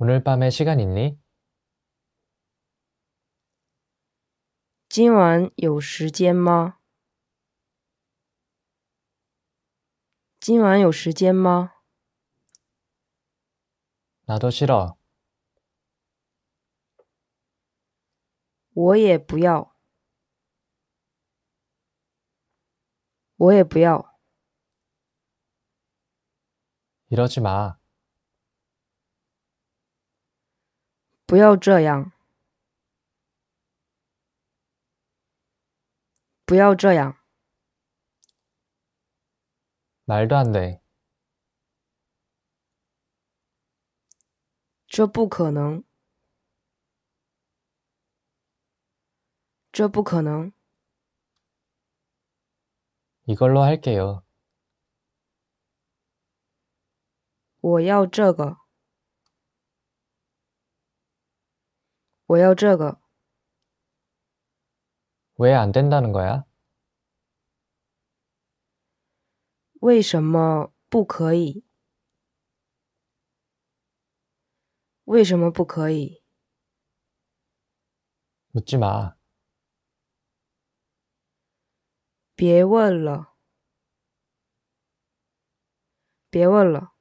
오늘 밤에 시간 있니? 今晚有时间吗?今晚有时间吗? 나도 싫어. 我也不要.我也不要. 이러지 마. 不要这样！不要这样！말도안 돼， 这不可能！这不可能！이걸로할게 요， 我要这个。我要这个。왜안된다는거야为什么不可以？为什么不可以？묻지마别问了。别问了。